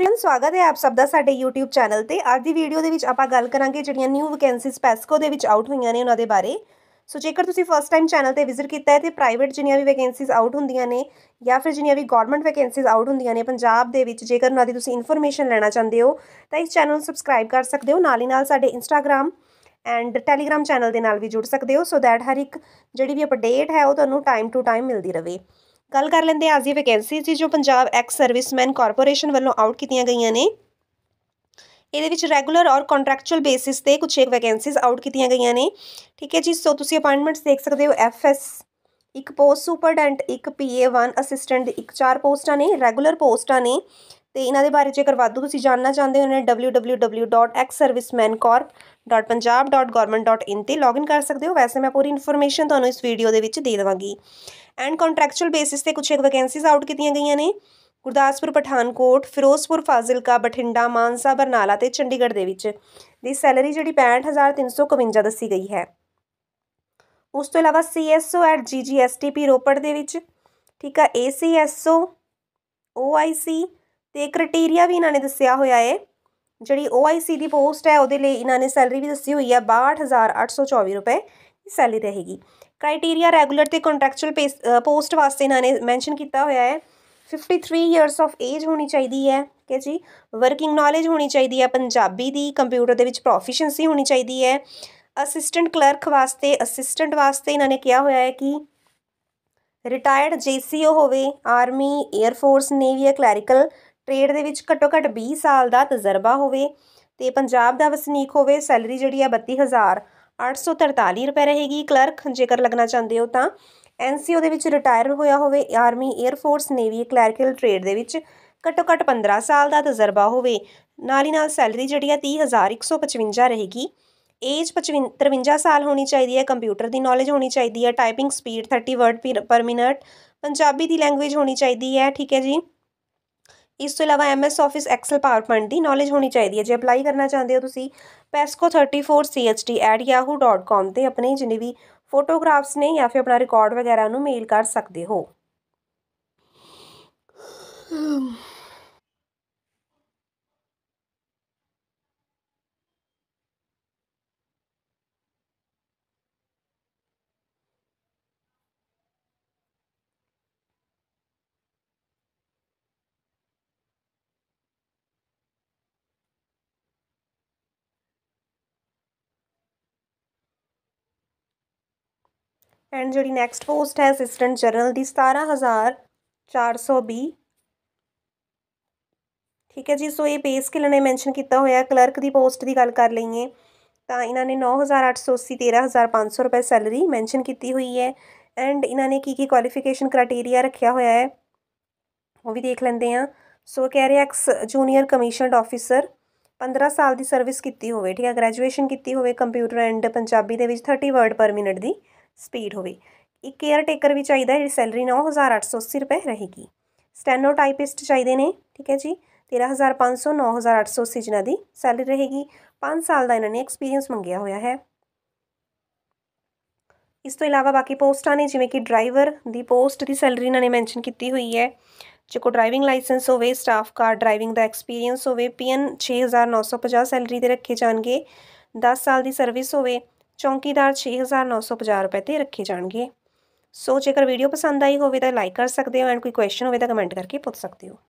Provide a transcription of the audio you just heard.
everyone ਸਵਾਗਤ ਹੈ ਆਪ ਸਭ ਦਾ ਸਾਡੇ YouTube ਚੈਨਲ ਤੇ ਅੱਜ ਦੀ ਵੀਡੀਓ ਦੇ ਵਿੱਚ ਆਪਾਂ ਗੱਲ ਕਰਾਂਗੇ ਜਿਹੜੀਆਂ ਨਿਊ ਵੈਕੈਂਸੀਸ ਪੈਸਕੋ ਦੇ ਵਿੱਚ ਆਊਟ ਹੋਈਆਂ ਨੇ ਉਹਨਾਂ ਦੇ ਬਾਰੇ ਸੋ ਜੇਕਰ ਤੁਸੀਂ ਫਸਟ ਟਾਈਮ ਚੈਨਲ ਤੇ ਵਿਜ਼ਿਟ ਕੀਤਾ ਹੈ ਤੇ ਪ੍ਰਾਈਵੇਟ ਜਿੰਨੀਆਂ ਵੀ ਵੈਕੈਂਸੀਸ ਆਊਟ ਹੁੰਦੀਆਂ ਨੇ ਜਾਂ ਫਿਰ ਜਿੰਨੀਆਂ ਵੀ ਗਵਰਨਮੈਂਟ ਵੈਕੈਂਸੀਸ ਆਊਟ ਹੁੰਦੀਆਂ ਨੇ ਪੰਜਾਬ ਦੇ ਵਿੱਚ ਜੇਕਰ ਉਹਨਾਂ ਦੀ ਤੁਸੀਂ ਇਨਫੋਰਮੇਸ਼ਨ ਲੈਣਾ ਚਾਹੁੰਦੇ ਹੋ ਤਾਂ ਇਸ ਚੈਨਲ ਨੂੰ ਸਬਸਕ੍ਰਾਈਬ ਕਰ ਸਕਦੇ ਹੋ ਨਾਲ ਹੀ ਨਾਲ ਸਾਡੇ Instagram ਐਂਡ ਟੈਲੀਗ੍ਰam ਚੈਨਲ ਦੇ ਨਾਲ ਵੀ ਜੁੜ ਸਕਦੇ ਹੋ ਸੋ ਦੈਟ ਹਰ ਇੱਕ ਜਿਹੜੀ ਵੀ ਅਪਡੇਟ ਹੈ ਉਹ ਤੁਹਾਨੂੰ ਟਾਈਮ ਟੂ ਟਾਈਮ ਮਿਲਦੀ ਰਹੇ ਗੱਲ ਕਰ ਲੈਂਦੇ ਆ ਅੱਜ ਦੀ ਵੈਕੈਂਸੀਜ਼ ਦੀ ਜੋ ਪੰਜਾਬ ਐਕਸ ਸਰਵਿਸਮੈਨ ਕਾਰਪੋਰੇਸ਼ਨ ਵੱਲੋਂ ਆਊਟ ਕੀਤੀਆਂ ਗਈਆਂ ਨੇ ਇਹਦੇ ਵਿੱਚ ਰੈਗੂਲਰ ਔਰ ਕੰਟਰੈਕਚੁਅਲ ਬੇਸਿਸ ਤੇ ਕੁਝ ਇੱਕ ਵੈਕੈਂਸੀਜ਼ ਆਊਟ ਕੀਤੀਆਂ ਗਈਆਂ ਨੇ ਠੀਕ ਹੈ ਜੀ ਸੋ ਤੁਸੀਂ ਅਪਾਇੰਟਮੈਂਟਸ ਦੇਖ ਸਕਦੇ ਹੋ ਐਫਐਸ ਇੱਕ ਪੋਸਟ ਸੁਪਰਡੈਂਟ ਇੱਕ ਪੀਏ 1 ਅਸਿਸਟੈਂਟ ਦੀ ਇੱਕ ਚਾਰ ਪੋਸਟਾਂ ਨੇ ਰੈਗੂਲਰ ਪੋਸਟਾਂ ਨੇ ਤੇ ਇਹਨਾਂ ਦੇ ਬਾਰੇ ਜੇਕਰ ਵਾਧੂ ਤੁਸੀਂ ਜਾਣਨਾ ਚਾਹੁੰਦੇ ਹੋ ਨੇ www.xservicemancorp.punjab.government.in ਤੇ ਲੌਗਇਨ ਕਰ ਸਕਦੇ ਹੋ ਵੈਸੇ ਮੈਂ ਪੂਰੀ ਇਨਫੋਰਮੇਸ਼ਨ ਤੁਹਾਨੂੰ ਇਸ ਵੀਡੀਓ ਦੇ ਵਿੱਚ ਦੇ ਦਵਾਂਗੀ ਐਂਡ ਕੰਟਰੈਕਚੁਅਲ ਬੇਸਿਸ ਤੇ ਕੁਝ ਇੱਕ ਵੈਕੈਂਸੀਜ਼ ਆਊਟ ਕੀਤੀਆਂ ਗਈਆਂ ਨੇ ਗੁਰਦਾਸਪੁਰ ਪਠਾਨਕੋਟ ਫਿਰੋਜ਼ਪੁਰ ਫਾਜ਼ਿਲਕਾ ਬਠਿੰਡਾ ਮਾਨਸਾ ਬਰਨਾਲਾ ਤੇ ਚੰਡੀਗੜ੍ਹ ਦੇ ਵਿੱਚ ਦੀ ਸੈਲਰੀ ਜਿਹੜੀ 65352 ਦੱਸੀ ਗਈ ਹੈ ਉਸ ਤੋਂ ਇਲਾਵਾ ਸੀਐਸਓ ਐਟ ਜੀਜੀਐਸਟੀਪੀ ਰੋਪੜ ਦੇ ਵਿੱਚ ਠੀਕ ਆ ACSO ਓਆਈਸੀ ਤੇ ਕ੍ਰਾਈਟੇਰੀਆ ਵੀ ਇਹਨਾਂ ਨੇ ਦੱਸਿਆ ਹੋਇਆ ਹੈ ਜਿਹੜੀ OIC ਦੀ ਪੋਸਟ ਹੈ ਉਹਦੇ ਲਈ ਇਹਨਾਂ ਨੇ ਸੈਲਰੀ ਵੀ ਦੱਸੀ ਹੋਈ ਹੈ 62824 ਰੁਪਏ ਸੈਲਰੀ ਰਹੇਗੀ ਕ੍ਰਾਈਟੇਰੀਆ ਰੈਗੂਲਰ ਤੇ ਕੰਟਰੈਕਚੁਅਲ ਪੋਸਟ ਵਾਸਤੇ ਇਹਨਾਂ ਨੇ ਮੈਂਸ਼ਨ ਕੀਤਾ ਹੋਇਆ ਹੈ 53 ਇਅਰਸ ਆਫ ਏਜ ਹੋਣੀ ਚਾਹੀਦੀ ਹੈ ਕਿ ਜੀ ਵਰਕਿੰਗ ਨੌਲੇਜ ਹੋਣੀ ਚਾਹੀਦੀ ਹੈ ਪੰਜਾਬੀ ਦੀ ਕੰਪਿਊਟਰ ਦੇ ਵਿੱਚ ਪ੍ਰੋਫੀਸ਼ੀਐਂਸੀ ਹੋਣੀ ਚਾਹੀਦੀ ਹੈ ਅਸਿਸਟੈਂਟ ਕਲਰਕ ਵਾਸਤੇ ਅਸਿਸਟੈਂਟ ਵਾਸਤੇ ਇਹਨਾਂ ਨੇ ਕਿਹਾ ਹੋਇਆ ਹੈ ਕਿ ਰਿਟਾਇਰਡ ਜੀਸੀਓ ਹੋਵੇ ਆਰਮੀ 에ਅਰ ਫੋਰਸ ਨੇਵੀ ਜਾਂ ਕਲੈਰੀਕਲ ਟ੍ਰੇਡ ਦੇ ਵਿੱਚ ਘੱਟੋ ਘੱਟ 20 ਸਾਲ ਦਾ ਤਜਰਬਾ ਹੋਵੇ ਤੇ ਪੰਜਾਬ ਦਾ ਵਸਨੀਕ ਹੋਵੇ ਸੈਲਰੀ ਜਿਹੜੀ ਆ 32843 ਰੁਪਏ ਰਹੇਗੀ ਕਲਰਕ ਜੇਕਰ ਲੱਗਣਾ ਚਾਹੁੰਦੇ ਹੋ ਤਾਂ ਐਨਸੀਓ ਦੇ ਵਿੱਚ ਰਿਟਾਇਰ ਹੋਇਆ ਹੋਵੇ army air force navy clerical trade ਦੇ ਵਿੱਚ ਘੱਟੋ ਘੱਟ 15 ਸਾਲ ਦਾ ਤਜਰਬਾ ਹੋਵੇ ਨਾਲ ਹੀ ਨਾਲ ਸੈਲਰੀ ਜਿਹੜੀ ਆ 30155 ਰਹੇਗੀ ਏਜ 53 ਸਾਲ ਹੋਣੀ ਚਾਹੀਦੀ ਹੈ ਕੰਪਿਊਟਰ ਦੀ ਨੌਲੇਜ ਹੋਣੀ ਚਾਹੀਦੀ ਹੈ typing speed 30 word per minute Punjabi ਦੀ ਲੈਂਗੁਏਜ ਹੋਣੀ ਚਾਹੀਦੀ ਹੈ ਠੀਕ ਹੈ ਜੀ ਇਸ ਤੋਂ ਇਲਾਵਾ ਐਮਐਸ ਆਫਿਸ ਐਕਸਲ ਪਾਵਰਪੁਆਇੰਟ ਦੀ ਨੌਲੇਜ ਹੋਣੀ ਚਾਹੀਦੀ ਹੈ ਜੇ ਅਪਲਾਈ ਕਰਨਾ ਚਾਹੁੰਦੇ ਹੋ ਤੁਸੀਂ pesco34chd@yahoo.com ਤੇ ਆਪਣੇ ਜਿੰਨੇ ਵੀ ਫੋਟੋਗ੍ਰਾਫਸ ਨੇ ਜਾਂ ਫਿਰ ਆਪਣਾ ਰਿਕਾਰਡ ਵਗੈਰਾ ਨੂੰ ਮੇਲ ਕਰ ਸਕਦੇ ਹੋ ਐਂਡ ਜਿਹੜੀ ਨੈਕਸਟ ਪੋਸਟ ਹੈ ਅਸਿਸਟੈਂਟ ਜਨਰਲ ਦੀ 17420 ਠੀਕ ਹੈ ਜੀ ਸੋ ਇਹ ਪੇ ਸਕੇਲ ਨੇ ਮੈਂਸ਼ਨ ਕੀਤਾ ਹੋਇਆ ਕਲਰਕ ਦੀ ਪੋਸਟ ਦੀ ਗੱਲ ਕਰ ਲਈਏ ਤਾਂ ਇਹਨਾਂ ਨੇ 9880 13500 ਰੁਪਏ ਸੈਲਰੀ ਮੈਂਸ਼ਨ ਕੀਤੀ ਹੋਈ ਹੈ ਐਂਡ ਇਹਨਾਂ ਨੇ ਕੀ ਕੀ ਕੁਆਲੀਫਿਕੇਸ਼ਨ ਕ੍ਰਾਈਟੇਰੀਆ ਰੱਖਿਆ ਹੋਇਆ ਹੈ ਉਹ ਵੀ ਦੇਖ ਲੈਂਦੇ ਆ ਸੋ ਕਹਿ ਰਿਹਾ ਐਕਸ ਜੂਨੀਅਰ ਕਮਿਸ਼ਨਡ ਆਫੀਸਰ 15 ਸਾਲ ਦੀ ਸਰਵਿਸ ਕੀਤੀ ਹੋਵੇ ਠੀਕ ਹੈ ਗ੍ਰੈਜੂਏਸ਼ਨ ਕੀਤੀ ਹੋਵੇ ਕੰਪਿਊਟਰ ਐਂਡ ਪੰਜਾਬੀ ਦੇ ਵਿੱਚ 30 ਵਰਡ ਪਰ ਮਿੰਟ ਦੀ ਸਪੀਡ ਹੋਵੇ ਇੱਕ ਕੇਅਰ ਟੇਕਰ ਵੀ ਚਾਹੀਦਾ ਜਿਹਦੀ ਸੈਲਰੀ 9880 ਰੁਪਏ ਰਹੇਗੀ ਸਟੈਨੋਟਾਈਪਿਸਟ ਚਾਹੀਦੇ ਨੇ ਠੀਕ ਹੈ ਜੀ 13500 9880 ਜਿਨ੍ਹਾਂ ਦੀ ਸੈਲਰੀ ਰਹੇਗੀ 5 ਸਾਲ ਦਾ ਇਹਨਾਂ ਨੇ ਐਕਸਪੀਰੀਅੰਸ ਮੰਗਿਆ ਹੋਇਆ ਹੈ ਇਸ ਤੋਂ ਇਲਾਵਾ ਬਾਕੀ ਪੋਸਟਾਂ ਨੇ ਜਿਵੇਂ ਕਿ ਡਰਾਈਵਰ ਦੀ ਪੋਸਟ ਦੀ ਸੈਲਰੀ ਇਹਨਾਂ ਨੇ ਮੈਂਸ਼ਨ ਕੀਤੀ ਹੋਈ ਹੈ ਜੇ ਕੋ ਡਰਾਈਵਿੰਗ ਲਾਇਸੈਂਸ ਹੋਵੇ ਸਟਾਫ ਕਾਰ ਡਰਾਈਵਿੰਗ ਦਾ ਐਕਸਪੀਰੀਅੰਸ ਹੋਵੇ ਪੀਐਨ 6950 ਸੈਲਰੀ ਦੇ ਰੱਖੇ ਜਾਣਗੇ 10 ਸਾਲ ਦੀ ਸਰਵਿਸ ਹੋਵੇ ਚੌਂਕੀਦਾਰ 6950 ਰੁਪਏ ਤੇ ਰੱਖੇ ਜਾਣਗੇ ਸੋ ਜੇਕਰ ਵੀਡੀਓ ਪਸੰਦ ਆਈ ਹੋਵੇ ਤਾਂ ਲਾਈਕ ਕਰ ਸਕਦੇ ਹੋ ਐਂਡ ਕੋਈ ਕੁਐਸਚਨ ਹੋਵੇ ਤਾਂ ਕਮੈਂਟ ਕਰਕੇ ਪੁੱਛ ਸਕਦੇ ਹੋ